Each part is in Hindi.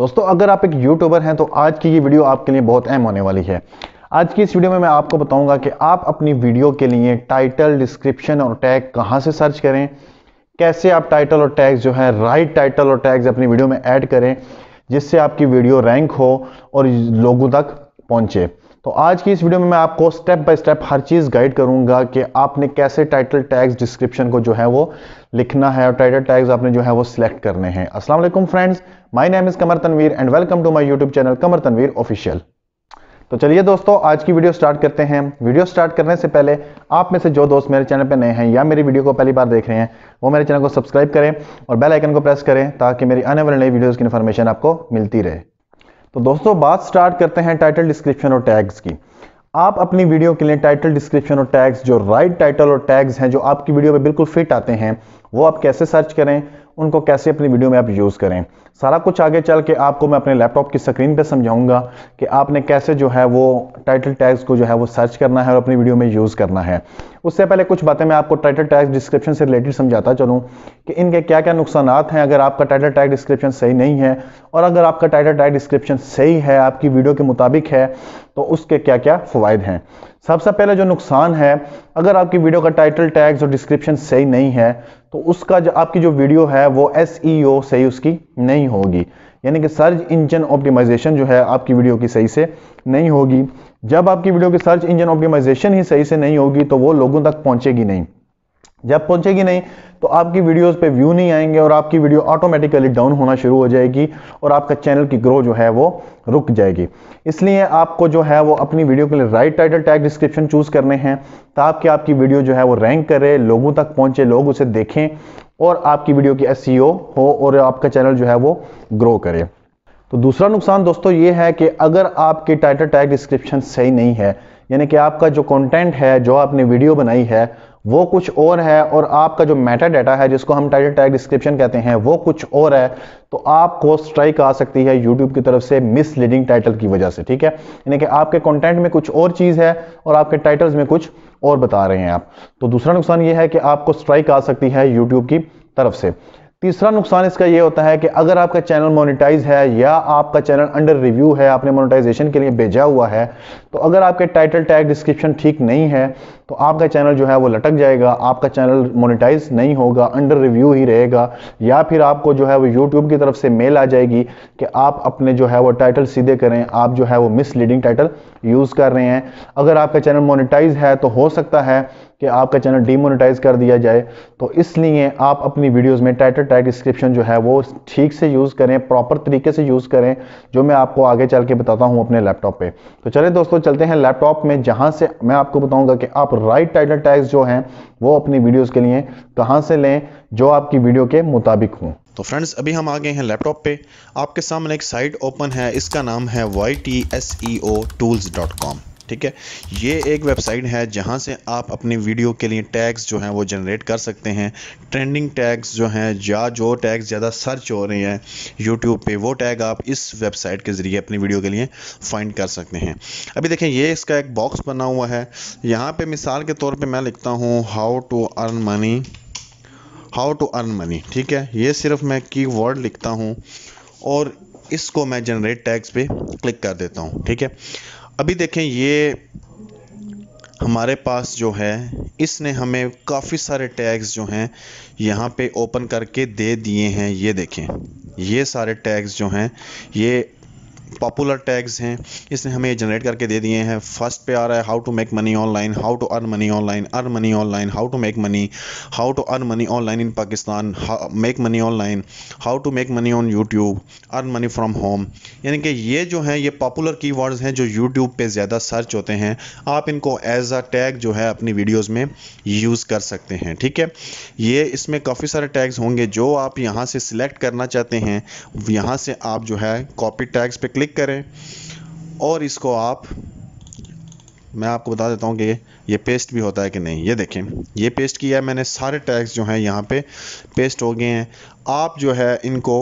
दोस्तों अगर आप एक यूट्यूबर हैं तो आज की ये वीडियो आपके लिए बहुत अहम होने वाली है आज की इस वीडियो में मैं आपको बताऊंगा कि आप अपनी वीडियो के लिए टाइटल डिस्क्रिप्शन और टैग कहाँ से सर्च करें कैसे आप टाइटल और टैग्स जो है राइट टाइटल और टैग्स अपनी वीडियो में ऐड करें जिससे आपकी वीडियो रैंक हो और लोगों तक पहुंचे तो आज की इस वीडियो में मैं आपको स्टेप बाय स्टेप हर चीज़ गाइड करूंगा कि आपने कैसे टाइटल टैग्स डिस्क्रिप्शन को जो है वो लिखना है और टाइटल टैग्स आपने जो है वो सिलेक्ट करने हैं अस्सलाम वालेकुम friends my name is Qamar Tanveer and welcome to my YouTube channel Qamar Tanveer official तो चलिए दोस्तों आज की वीडियो स्टार्ट करते हैं वीडियो स्टार्ट करने से पहले आप में से जो दोस्त मेरे चैनल पर नए हैं या मेरी वीडियो को पहली बार देख रहे हैं वो मेरे चैनल को सब्सक्राइब करें और बेल आइकन को प्रेस करें ताकि मेरी आने वाली नई वीडियोज़ की इन्फॉर्मेशन आपको मिलती रहे तो दोस्तों बात स्टार्ट करते हैं टाइटल डिस्क्रिप्शन और टैग्स की आप अपनी वीडियो के लिए टाइटल डिस्क्रिप्शन और टैग्स जो राइट टाइटल और टैग्स हैं जो आपकी वीडियो पे बिल्कुल फिट आते हैं वो आप कैसे सर्च करें उनको कैसे अपनी वीडियो में आप यूज़ करें सारा कुछ आगे चल के आपको मैं अपने लैपटॉप की स्क्रीन पे समझाऊंगा कि आपने कैसे जो है वो टाइटल टैग्स को जो है वो सर्च करना है और अपनी वीडियो में यूज़ करना है उससे पहले कुछ बातें मैं आपको टाइटल टैग डिस्क्रिप्शन से रिलेटेड समझाता चलूँ कि इनके क्या क्या नुकसान हैं अगर आपका टाइटल टैग डिस्क्रिप्शन सही नहीं है और अगर आपका टाइटल टैग डिस्क्रिप्शन सही है आपकी वीडियो के मुताबिक है तो उसके क्या क्या फ़ायदे हैं सबसे पहले जो नुकसान है अगर आपकी वीडियो का टाइटल टैग्स और डिस्क्रिप्शन सही नहीं है तो उसका जो आपकी जो वीडियो है वो एस e सही उसकी नहीं होगी यानी कि सर्च इंजन ऑप्टिमाइजेशन जो है आपकी वीडियो की सही से नहीं होगी जब आपकी वीडियो की सर्च इंजन ऑप्टिमाइजेशन ही सही से नहीं होगी तो वो लोगों तक पहुंचेगी नहीं जब पहुंचेगी नहीं तो आपकी वीडियोस पे व्यू नहीं आएंगे और आपकी वीडियो ऑटोमेटिकली डाउन होना शुरू हो जाएगी और आपका चैनल की ग्रो जो है वो रुक जाएगी इसलिए आपको जो है वो अपनी वीडियो के लिए right title tag description choose करने हैं ताकि आपकी वीडियो जो है वो रैंक करे लोगों तक पहुंचे लोग उसे देखें और आपकी वीडियो की एस e हो और आपका चैनल जो है वो ग्रो करे तो दूसरा नुकसान दोस्तों ये है कि अगर आपके टाइटल टैग डिस्क्रिप्शन सही नहीं है यानी कि आपका जो कंटेंट है जो आपने वीडियो बनाई है वो कुछ और है और आपका जो मेटा डाटा है जिसको हम टाइटल टैग डिस्क्रिप्शन कहते हैं वो कुछ और है तो आपको स्ट्राइक आ सकती है यूट्यूब की तरफ से मिसलीडिंग टाइटल की वजह से ठीक है यानी कि आपके कंटेंट में कुछ और चीज़ है और आपके टाइटल्स में कुछ और बता रहे हैं आप तो दूसरा नुकसान ये है कि आपको स्ट्राइक आ सकती है यूट्यूब की तरफ से तीसरा नुकसान इसका यह होता है कि अगर आपका चैनल मोनिटाइज है या आपका चैनल अंडर रिव्यू है आपने मोनिटाइजेशन के लिए भेजा हुआ है तो अगर आपके टाइटल टैग डिस्क्रिप्शन ठीक नहीं है तो आपका चैनल जो है वो लटक जाएगा आपका चैनल मोनिटाइज नहीं होगा अंडर रिव्यू ही रहेगा या फिर आपको जो है वो यूट्यूब की तरफ से मेल आ जाएगी कि आप अपने जो है वो टाइटल सीधे करें आप जो है वो मिसलीडिंग टाइटल यूज़ कर रहे हैं अगर आपका चैनल मोनिटाइज है तो हो सकता है कि आपका चैनल डीमोनिटाइज कर दिया जाए तो इसलिए आप अपनी वीडियोस में टाइटल टैग डिस्क्रिप्शन जो है वो ठीक से यूज़ करें प्रॉपर तरीके से यूज़ करें जो मैं आपको आगे चल के बताता हूँ अपने लैपटॉप पे तो चले दोस्तों चलते हैं लैपटॉप में जहाँ से मैं आपको बताऊँगा कि आप राइट टाइटल टैग्स जो हैं वो अपनी वीडियोस के लिए कहाँ से लें जो आपकी वीडियो के मुताबिक हो तो फ्रेंड्स अभी हम आ गए हैं लैपटॉप पे आपके सामने एक साइट ओपन है इसका नाम है Y T S E O tools dot com ठीक है ये एक वेबसाइट है जहाँ से आप अपनी वीडियो के लिए टैग्स जो हैं वो जनरेट कर सकते हैं ट्रेंडिंग टैग्स जो हैं या जो टैग्स ज़्यादा सर्च हो रहे हैं यूट्यूब पे वो टैग आप इस वेबसाइट के ज़रिए अपनी वीडियो के लिए फाइंड कर सकते हैं अभी देखें ये इसका एक बॉक्स बना हुआ है यहाँ पर मिसाल के तौर पर मैं लिखता हूँ how to earn money how to earn money ठीक है ये सिर्फ मैं की वर्ड लिखता हूँ और इसको मैं जनरेट टैग्स पे क्लिक कर देता हूँ ठीक है अभी देखें ये हमारे पास जो है इसने हमें काफ़ी सारे टैग्स जो हैं यहाँ पे ओपन करके दे दिए हैं ये देखें ये सारे टैग्स जो हैं ये पॉपुलर टैग्स हैं इसने हमें जनरेट करके दे दिए हैं फर्स्ट पे आ रहा है how to make money online how to earn money online earn money online how to make money how to earn money online in Pakistan make money online how to make money on YouTube earn money from home यानी कि ये जो हैं ये पॉपुलर की हैं जो यूट्यूब पर ज़्यादा सर्च होते हैं आप इनको एज अ टैग जो है अपनी वीडियोज़ में यूज़ कर सकते हैं ठीक है ये इसमें काफ़ी सारे टैग्स होंगे जो आप यहाँ से सिलेक्ट करना चाहते हैं यहाँ से आप जो है कॉपी टैग्स पे क्लिक करें और इसको आप मैं आपको बता देता हूँ कि ये पेस्ट भी होता है कि नहीं ये देखें ये पेस्ट किया है मैंने सारे टैग्स जो हैं यहाँ पे पेस्ट हो गए हैं आप जो है इनको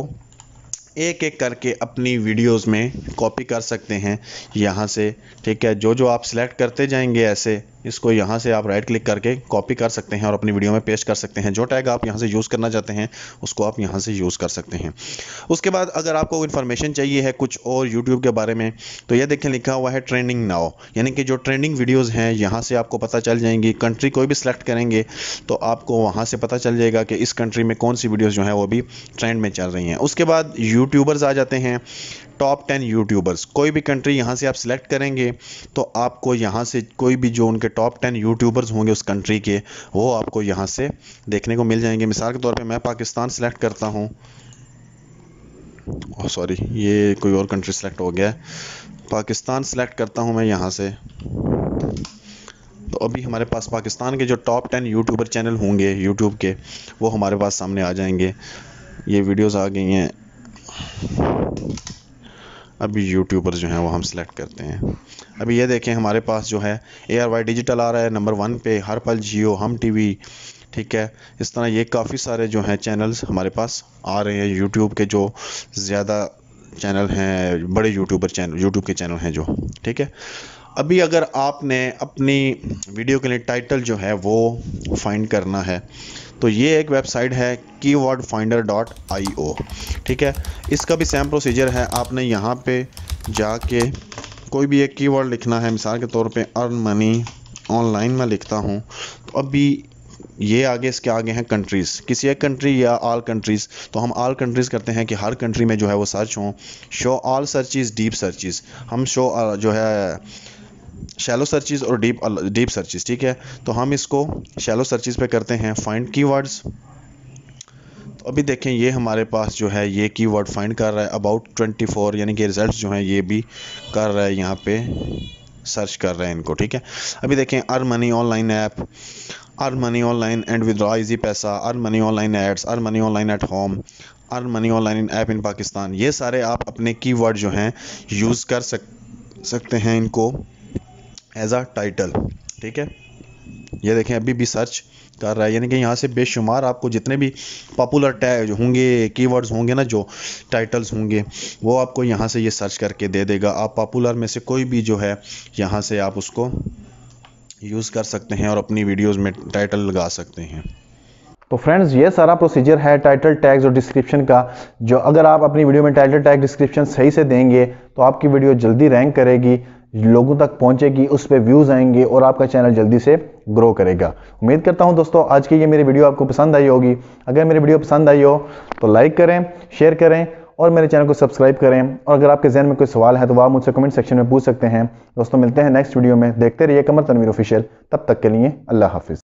एक एक करके अपनी वीडियोस में कॉपी कर सकते हैं यहाँ से ठीक है जो जो आप सिलेक्ट करते जाएंगे ऐसे इसको यहाँ से आप राइट क्लिक करके कॉपी कर सकते हैं और अपनी वीडियो में पेस्ट कर सकते हैं जो टैग आप यहाँ से यूज़ करना चाहते हैं उसको आप यहाँ से यूज़ कर सकते हैं उसके बाद अगर आपको इन्फॉर्मेशन चाहिए है कुछ और यूट्यूब के बारे में तो यह देखें लिखा हुआ है ट्रेंडिंग नाव यानी कि जो ट्रेंडिंग वीडियोज़ हैं यहाँ से आपको पता चल जाएंगी कंट्री कोई भी सिलेक्ट करेंगे तो आपको वहाँ से पता चल जाएगा कि इस कंट्री में कौन सी वीडियोज़ जो हैं वो भी ट्रेंड में चल रही हैं उसके बाद यूट्यूबर्स आ जाते हैं टॉप टेन यूट्यूबर्स कोई भी कंट्री यहाँ से आप सिलेक्ट करेंगे तो आपको यहाँ से कोई भी जो उनके के टॉप टेन यूट्यूबर्स होंगे उस कंट्री के वो आपको यहाँ से देखने को मिल जाएंगे मिसाल के तौर पर मैं पाकिस्तान सेलेक्ट करता हूँ सॉरी oh, ये कोई और कंट्री सेलेक्ट हो गया है पाकिस्तान सेलेक्ट करता हूँ मैं यहाँ से तो अभी हमारे पास पाकिस्तान के जो टॉप टेन यूट्यूबर चैनल होंगे यूट्यूब के वो हमारे पास सामने आ जाएंगे ये वीडियोस आ गई हैं अभी यूट्यूबर जो हैं वो हम सेलेक्ट करते हैं अभी ये देखें हमारे पास जो है ए आर वाई डिजिटल आ रहा है नंबर वन पे हर पल जियो हम टीवी ठीक है इस तरह ये काफ़ी सारे जो हैं चैनल्स हमारे पास आ रहे हैं यूट्यूब के जो ज़्यादा चैनल हैं बड़े यूट्यूबर चैनल यूट्यूब के चैनल हैं जो ठीक है अभी अगर आपने अपनी वीडियो के लिए टाइटल जो है वो फाइंड करना है तो ये एक वेबसाइट है keyword finder dot I O ठीक है इसका भी सेम प्रोसीजर है आपने यहाँ पे जाके कोई भी एक कीवर्ड लिखना है मिसाल के तौर पे अर्न मनी ऑनलाइन में लिखता हूँ तो अभी ये आगे इसके आगे हैं कंट्रीज़ किसी एक कंट्री या आल कंट्रीज़ तो हम आल कंट्रीज़ करते हैं कि हर कंट्री में जो है वो सर्च हों show all searches deep searches हम शो जो है शैलो सर्चिज़ और डीप डीप सर्चिज़ ठीक है तो हम इसको शैलो सर्चिज़ पे करते हैं फाइंड कीवर्ड्स तो अभी देखें ये हमारे पास जो है ये कीवर्ड फाइंड कर रहा है अबाउट 24 यानी कि रिज़ल्ट जो हैं ये भी कर रहा है यहाँ पे सर्च कर रहे हैं इनको ठीक है अभी देखें earn money online app earn money online and withdraw easy पैसा earn money online ads earn money online at home earn money online app in Pakistan ये सारे आप अपने कीवर्ड जो हैं यूज़ कर सक सकते हैं इनको एज आ टाइटल ठीक है ये देखें अभी भी सर्च कर रहा है यानी कि यहाँ से बेशुमार आपको जितने भी पॉपुलर टैग होंगे कीवर्ड्स होंगे ना जो टाइटल्स होंगे वो आपको यहाँ से ये सर्च करके दे देगा आप पॉपुलर में से कोई भी जो है यहाँ से आप उसको यूज़ कर सकते हैं और अपनी वीडियोस में टाइटल लगा सकते हैं तो फ्रेंड्स ये सारा प्रोसीजर है टाइटल टैग्स और डिस्क्रिप्शन का जो अगर आप अपनी वीडियो में टाइटल टैग डिस्क्रिप्शन सही से देंगे तो आपकी वीडियो जल्दी रैंक करेगी लोगों तक पहुंचेगी उस पर व्यूज़ आएंगे और आपका चैनल जल्दी से ग्रो करेगा उम्मीद करता हूं दोस्तों आज की ये मेरी वीडियो आपको पसंद आई होगी अगर मेरी वीडियो पसंद आई हो तो लाइक करें शेयर करें और मेरे चैनल को सब्सक्राइब करें और अगर आपके जहन में कोई सवाल है तो आप मुझसे कमेंट सेक्शन में पूछ सकते हैं दोस्तों मिलते हैं नेक्स्ट वीडियो में देखते रहिए कमर तनवीर ऑफिशियल तब तक के लिए अल्लाह हाफिज़